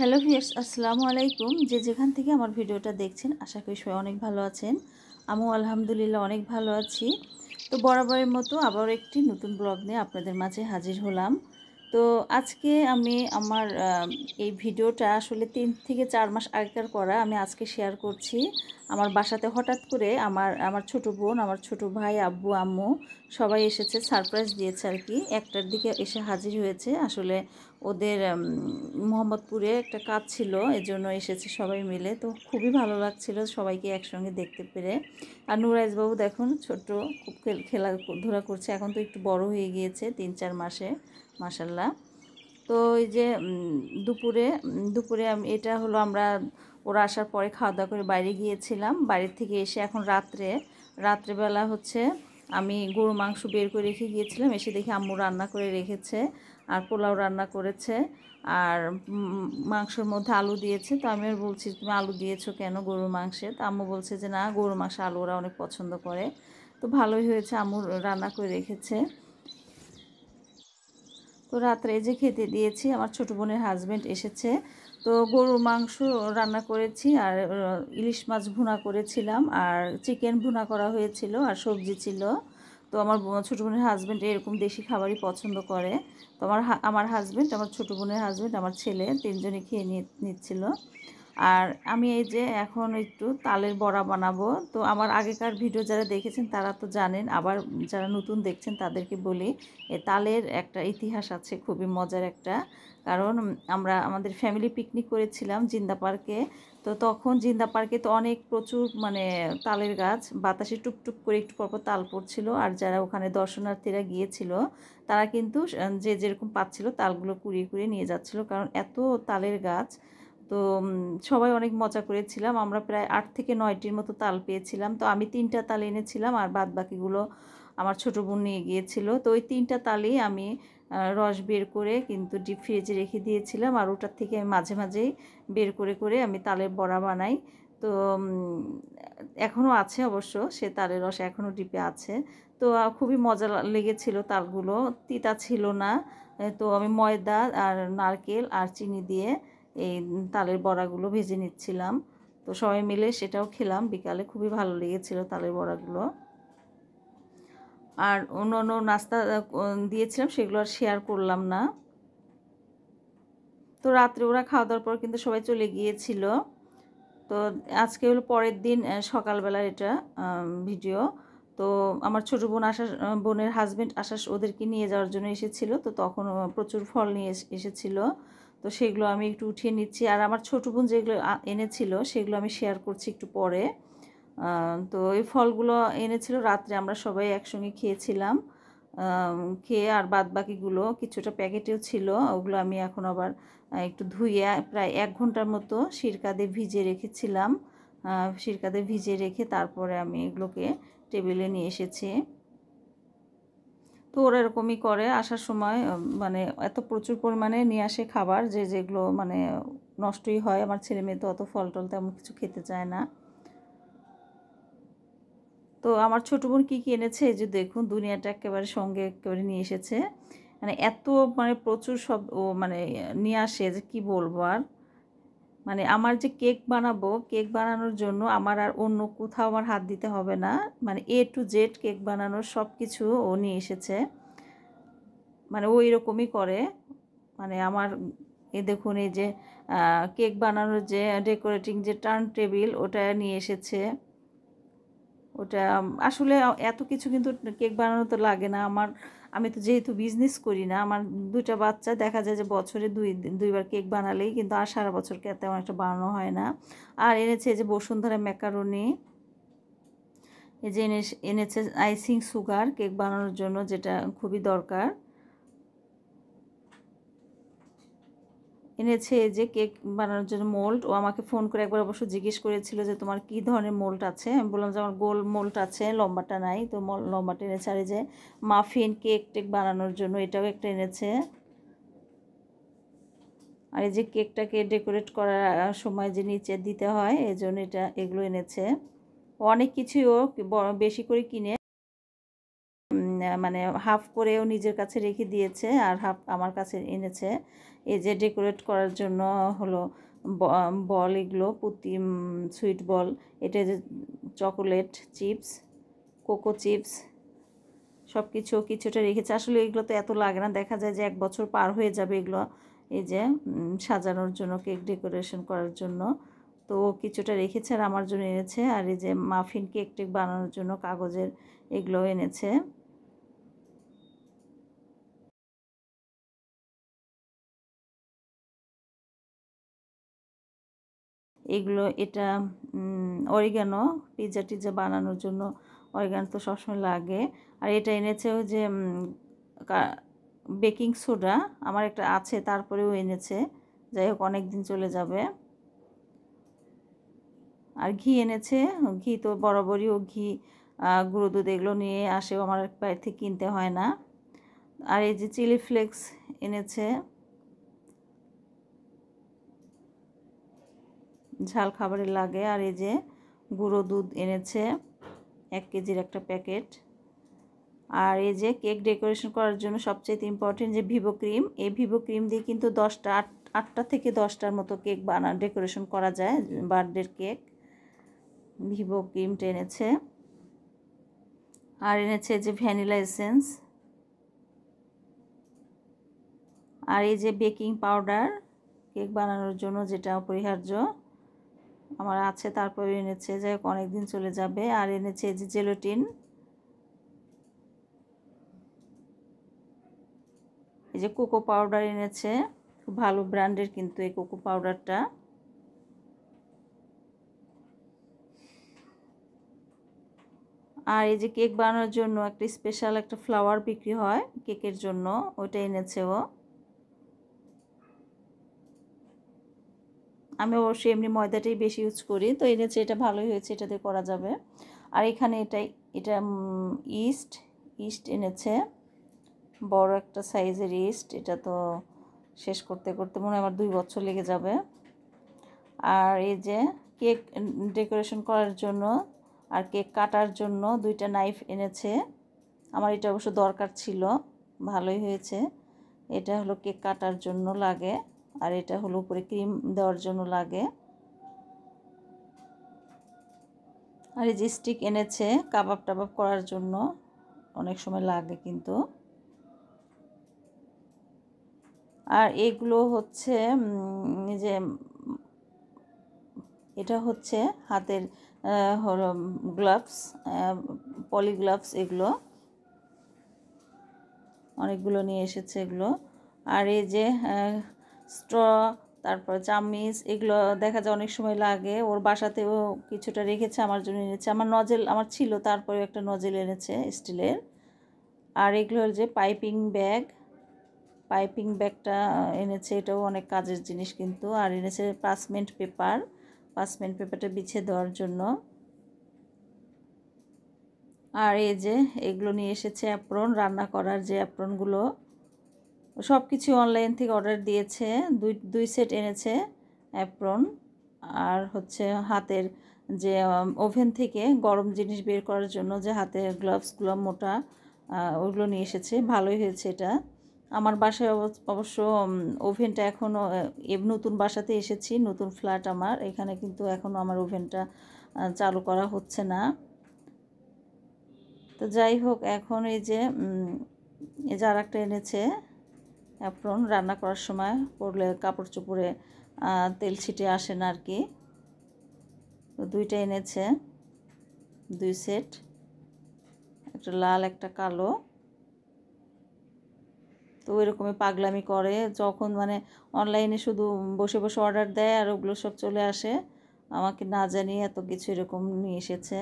hello viewers আসসালামু আলাইকুম যে যেখান থেকে আমার ভিডিওটা দেখছেন আশা করি সবাই অনেক ভালো আছেন আমিও আলহামদুলিল্লাহ অনেক ভালো আছি তো বরাবরের মতো আবার একটি নতুন ব্লগ নিয়ে আপনাদের মাঝে হাজির হলাম তো আজকে আমি আমার এই ভিডিওটা আসলে তিন থেকে চার মাস আগেকার করা আমি আজকে শেয়ার করছি আমার বাসাতে হঠাৎ করে আমার আমার ছোট বোন আমার ছোট ভাই আব্বু আম্মু সবাই এসেছে সারপ্রাইজ দিয়েছে আর কি একটার দিকে এসে হাজির হয়েছে আসলে ওদের মোহাম্মদপুরে একটা কাজ ছিল এজন্য এসেছে সবাই মিলে তো খুবই ভালো লাগছিল সবাইকে একসঙ্গে দেখতে পেরে আর নুরাইজবাবু দেখুন ছোট খুব খেলা ধরা করছে এখন তো একটু বড় হয়ে গিয়েছে তিন চার মাসে মাসাল্লাহ তো এই যে দুপুরে দুপুরে এটা হলো আমরা ওরা আসার পরে খাওয়া দাওয়া করে বাইরে গিয়েছিলাম বাড়ির থেকে এসে এখন রাত্রে রাত্রেবেলা হচ্ছে আমি গরু মাংস বের করে রেখে গিয়েছিলাম এসে দেখি আম্মু রান্না করে রেখেছে আর পোলাও রান্না করেছে আর মাংসের মধ্যে আলু দিয়েছে তো আমি আর বলছি তুমি আলু দিয়েছো কেন গরুর মাংসে তো আম্মু বলছে যে না গরুর মাংস আলু ওরা অনেক পছন্দ করে তো ভালোই হয়েছে আম্মুর রান্না করে রেখেছে রাত্রে যে খেতে দিয়েছি আমার ছোট বোনের হাজব্যান্ড এসেছে তো গরুর মাংস রান্না করেছি আর ইলিশ মাছ ভুনা করেছিলাম আর চিকেন ভুনা করা হয়েছিল আর সবজি ছিল তো আমার ছোটো বোনের হাজব্যান্ড এরকম দেশি খাবারই পছন্দ করে তো আমার আমার হাজব্যান্ড আমার ছোটো বোনের হাজব্যান্ড আমার ছেলে তিনজনে খেয়ে নিচ্ছিল আর আমি এই যে এখন একটু তালের বড়া বানাবো তো আমার আগেকার ভিডিও যারা দেখেছেন তারা তো জানেন আবার যারা নতুন দেখছেন তাদেরকে বলি এ তালের একটা ইতিহাস আছে খুবই মজার একটা কারণ আমরা আমাদের ফ্যামিলি পিকনিক করেছিলাম জিন্দা পার্কে তো তখন জিন্দা পার্কে তো অনেক প্রচুর মানে তালের গাছ বাতাসে টুপটুপ করে একটু পরপর তাল পড়ছিল আর যারা ওখানে দর্শনার্থীরা গিয়েছিল তারা কিন্তু যে যেরকম পাচ্ছিল তালগুলো কুড়িয়ে কুড়িয়ে নিয়ে যাচ্ছিল কারণ এত তালের গাছ তো সবাই অনেক মজা করেছিলাম আমরা প্রায় আট থেকে নয়টির মতো তাল পেয়েছিলাম তো আমি তিনটা তাল এনেছিলাম আর বাদ বাকিগুলো আমার ছোটো বোন নিয়ে গিয়েছিল তো ওই তিনটা তালেই আমি রস বের করে কিন্তু ডিপ ফ্রিজে রেখে দিয়েছিলাম আর ওটার থেকে আমি মাঝে মাঝেই বের করে করে আমি তালের বড়া বানাই তো এখনও আছে অবশ্য সে তালের রস এখনও ডিপে আছে তো খুবই মজা লেগেছিল তালগুলো তিতা ছিল না তো আমি ময়দা আর নারকেল আর চিনি দিয়ে এই তালের বড়াগুলো ভেজে নিচ্ছিলাম তো সবাই মিলে সেটাও খেলাম বিকালে খুবই ভালো লেগেছিল তালের বড়াগুলো আর অন্য অন্য নাস্তা দিয়েছিলাম সেগুলো আর শেয়ার করলাম না তো রাত্রে ওরা খাওয়া দাওয়ার পর কিন্তু সবাই চলে গিয়েছিল তো আজকে হলো পরের দিন সকালবেলার এটা ভিডিও তো আমার ছোট বোন আসার বোনের হাজব্যান্ড আসার ওদেরকে নিয়ে যাওয়ার জন্য এসেছিল তো তখন প্রচুর ফল নিয়ে এসেছিল তো সেগুলো আমি একটু উঠিয়ে নিচ্ছি আর আমার ছোটো বোন যেগুলো এনেছিল সেগুলো আমি শেয়ার করছি একটু পরে তো এই ফলগুলো এনেছিল রাত্রে আমরা সবাই একসঙ্গে খেয়েছিলাম খেয়ে আর বাদ বাকিগুলো কিছুটা প্যাকেটেও ছিল ওগুলো আমি এখন আবার একটু ধুয়ে প্রায় এক ঘন্টার মতো সিরকাদে ভিজে রেখেছিলাম সিরকাদে ভিজে রেখে তারপরে আমি এগুলোকে টেবিলে নিয়ে এসেছি তো ওরা এরকমই করে আসার সময় মানে এত প্রচুর পরিমাণে নিয়ে আসে খাবার যে যেগুলো মানে নষ্টই হয় আমার ছেলে মেয়ে তো অত ফল টল তেমন কিছু খেতে চায় না তো আমার ছোটো বোন কী কী এনেছে যে দেখুন দুনিয়াটা একেবারে সঙ্গে একেবারে নিয়ে এসেছে মানে এত মানে প্রচুর সব ও মানে নিয়ে আসে যে কী বলবো আর মানে আমার যে কেক বানাবো কেক বানানোর জন্য আমার আর অন্য কোথাও আমার হাত দিতে হবে না মানে এ টু জেড কেক বানানোর সব কিছু ও নিয়ে এসেছে মানে ও এরকমই করে মানে আমার এ দেখুন এই যে কেক বানানোর যে ডেকোরেটিং যে টার্ন টেবিল ওটা নিয়ে এসেছে ওটা আসলে এত কিছু কিন্তু কেক বানানো তো লাগে না আমার আমি তো যেহেতু বিজনেস করি না আমার দুইটা বাচ্চা দেখা যায় যে বছরে দুই দুইবার কেক বানালেই কিন্তু আর সারা বছর তেমন একটা বানানো হয় না আর এনেছে যে বসুন্ধরা ম্যাকারনি এই যে এনে এনেছে আইসিং সুগার কেক বানানোর জন্য যেটা খুবই দরকার এনেছে যে কেক বানানোর জন্য মোল্ড ও আমাকে ফোন করে একবার অবশ্য জিজ্ঞেস করেছিল যে তোমার কি ধরনের মোল্ড আছে আমি বললাম যে আমার গোল মোল্ড আছে লম্বাটা নাই তো লম্বাটা এনেছে আর যে মাফিন কেক টেক বানানোর জন্য এটাও একটা এনেছে আর এই যে কেকটাকে ডেকোরেট করার সময় যে নিচে দিতে হয় এই জন্য এটা এগুলো এনেছে অনেক ও বেশি করে কিনে মানে হাফ করেও নিজের কাছে রেখে দিয়েছে আর হাফ আমার কাছে এনেছে এই যে ডেকোরেট করার জন্য হলো বল এগুলো পুঁতি সুইট বল এটা যে চকোলেট চিপস কোকো চিপস সব কিছু কিছুটা রেখেছে আসলে এগুলো তো এত লাগে না দেখা যায় যে এক বছর পার হয়ে যাবে এগুলো এই যে সাজানোর জন্য কেক ডেকোরেশন করার জন্য তো কিছুটা রেখেছে আর আমার জন্য এনেছে আর এই যে মাফিন কেক টেক বানানোর জন্য কাগজের এগুলো এনেছে এগুলো এটা অরিগানো পিজা টিজা বানানোর জন্য অরিগানো তো সবসময় লাগে আর এটা এনেছেও যে বেকিং সোডা আমার একটা আছে তারপরেও এনেছে যাই হোক অনেক দিন চলে যাবে আর ঘি এনেছে ঘি তো বরাবরই ও ঘি গুঁড়ো দুধ এগুলো নিয়ে আসেও আমার বাড়িতে থেকে কিনতে হয় না আর এই যে চিলি ফ্লেক্স এনেছে ঝাল খাবারে লাগে আর এই যে গুঁড়ো দুধ এনেছে এক কেজির একটা প্যাকেট আর এই যে কেক ডেকোরেশন করার জন্য সবচেয়ে ইম্পর্টেন্ট যে ভিভো ক্রিম এই ভিভো ক্রিম দিয়ে কিন্তু দশটা আট আটটা থেকে দশটার মতো কেক বানা ডেকোরেশন করা যায় বার্থডের কেক ভিভো ক্রিমটা এনেছে আর এনেছে যে ভ্যানিলা এসেন্স আর এই যে বেকিং পাউডার কেক বানানোর জন্য যেটা অপরিহার্য আমার আছে তারপরে এনেছে যাই হোক অনেকদিন চলে যাবে আর এনেছে যে জেলোটিন এই যে কোকো পাউডার এনেছে খুব ভালো ব্র্যান্ডের কিন্তু এই কোকো পাউডারটা আর এই যে কেক বানানোর জন্য একটা স্পেশাল একটা ফ্লাওয়ার বিক্রি হয় কেকের জন্য ওটা এনেছে ও আমি অবশ্যই এমনি ময়দাটাই বেশি ইউজ করি তো এনেছে এটা ভালোই হয়েছে এটাতে করা যাবে আর এখানে এটা এটা ইস্ট ইস্ট এনেছে বড় একটা সাইজের ইস্ট এটা তো শেষ করতে করতে মনে হয় আমার দুই বছর লেগে যাবে আর এই যে কেক ডেকোরেশন করার জন্য আর কেক কাটার জন্য দুইটা নাইফ এনেছে আমার এটা অবশ্য দরকার ছিল ভালোই হয়েছে এটা হলো কেক কাটার জন্য লাগে আর এটা হলো উপরে ক্রিম দেওয়ার জন্য লাগে আর এই যে স্টিক এনেছে কাবাব টাবাব করার জন্য অনেক সময় লাগে কিন্তু আর এগুলো হচ্ছে যে এটা হচ্ছে হাতের হলো গ্লাভস পলি গ্লাভস এগুলো অনেকগুলো নিয়ে এসেছে এগুলো আর এই যে স্ট্র তারপর চামিচ এগুলো দেখা যায় অনেক সময় লাগে ওর বাসাতেও কিছুটা রেখেছে আমার জন্য এনেছে আমার নজেল আমার ছিল তারপরেও একটা নজেল এনেছে স্টিলের আর এগুলো যে পাইপিং ব্যাগ পাইপিং ব্যাগটা এনেছে এটাও অনেক কাজের জিনিস কিন্তু আর এনেছে পাসমেন্ট পেপার পাসমেন্ট পেপারটা বিছিয়ে দেওয়ার জন্য আর এই যে এগুলো নিয়ে এসেছে অ্যাপ্রন রান্না করার যে অ্যাপ্রনগুলো সব কিছু অনলাইন থেকে অর্ডার দিয়েছে দুই দুই সেট এনেছে অ্যাপ্রন আর হচ্ছে হাতের যে ওভেন থেকে গরম জিনিস বের করার জন্য যে হাতে গ্লাভসগুলো মোটা ওগুলো নিয়ে এসেছে ভালোই হয়েছে এটা আমার বাসায় অবশ্য ওভেনটা এখনও নতুন বাসাতে এসেছি নতুন ফ্ল্যাট আমার এখানে কিন্তু এখনও আমার ওভেনটা চালু করা হচ্ছে না তো যাই হোক এখন এই যে এই যে আর একটা এনেছে অ্যাপ্রন রান্না করার সময় পরলে কাপড় চোপড়ে তেল ছিটে আসে না আর কি তো দুইটা এনেছে দুই সেট একটা লাল একটা কালো তো এরকমই পাগলামি করে যখন মানে অনলাইনে শুধু বসে বসে অর্ডার দেয় আর ওগুলো সব চলে আসে আমাকে না জানিয়ে এত কিছু এরকম নিয়ে এসেছে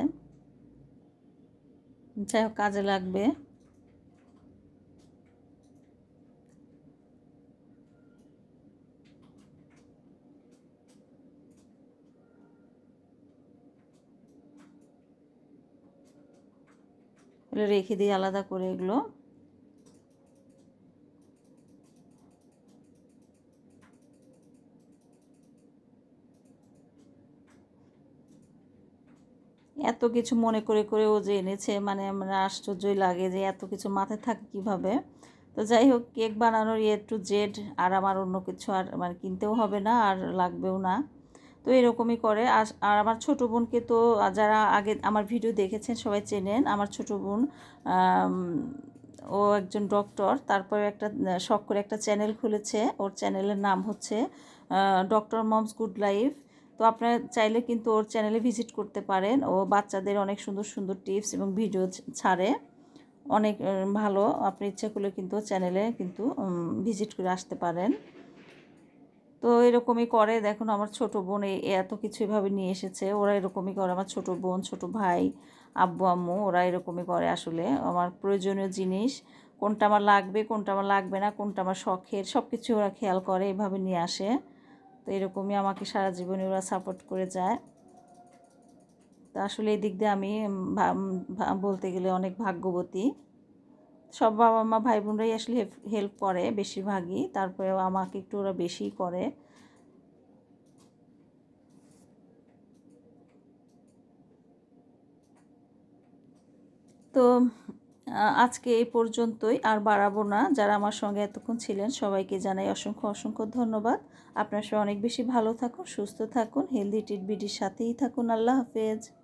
যাই কাজে লাগবে এগুলো রেখে দিই আলাদা করে এগুলো এত কিছু মনে করে করে ও যে এনেছে মানে আমরা আশ্চর্যই লাগে যে এত কিছু মাথায় থাকে কিভাবে তো যাই হোক কেক বানানোর এ টু জেড আর আমার অন্য কিছু আর মানে কিনতেও হবে না আর লাগবেও না তো এরকমই করে আর আমার ছোটো বোনকে তো যারা আগে আমার ভিডিও দেখেছেন সবাই চেনেন আমার ছোটো বোন ও একজন ডক্টর তারপরে একটা শখ করে একটা চ্যানেল খুলেছে ওর চ্যানেলের নাম হচ্ছে ডক্টর মমস গুড লাইফ তো আপনারা চাইলে কিন্তু ওর চ্যানেলে ভিজিট করতে পারেন ও বাচ্চাদের অনেক সুন্দর সুন্দর টিপস এবং ভিডিও ছাড়ে অনেক ভালো আপনি ইচ্ছা করলে কিন্তু চ্যানেলে কিন্তু ভিজিট করে আসতে পারেন তো এরকমই করে দেখুন আমার ছোট বোন এত কিছু এভাবে নিয়ে এসেছে ওরা এরকমই করে আমার ছোট বোন ছোট ভাই আব্বু আম্মু ওরা এরকমই করে আসলে আমার প্রয়োজনীয় জিনিস কোনটা আমার লাগবে কোনটা আমার লাগবে না কোনটা আমার শখের সব কিছু ওরা খেয়াল করে এভাবে নিয়ে আসে তো এরকমই আমাকে সারা জীবনে ওরা সাপোর্ট করে যায় তো আসলে এই দিক দিয়ে আমি বলতে গেলে অনেক ভাগ্যবতী সব বাবা মা ভাই বোনরাই আসলে হেল্প করে বেশিরভাগই তারপরেও আমাকে একটু ওরা বেশি করে তো আজকে এই পর্যন্তই আর বাড়াবো না যারা আমার সঙ্গে এতক্ষণ ছিলেন সবাইকে জানাই অসংখ্য অসংখ্য ধন্যবাদ আপনার সবাই অনেক বেশি ভালো থাকুন সুস্থ থাকুন হেলদি টিটবিটির সাথেই থাকুন আল্লাহ হাফেজ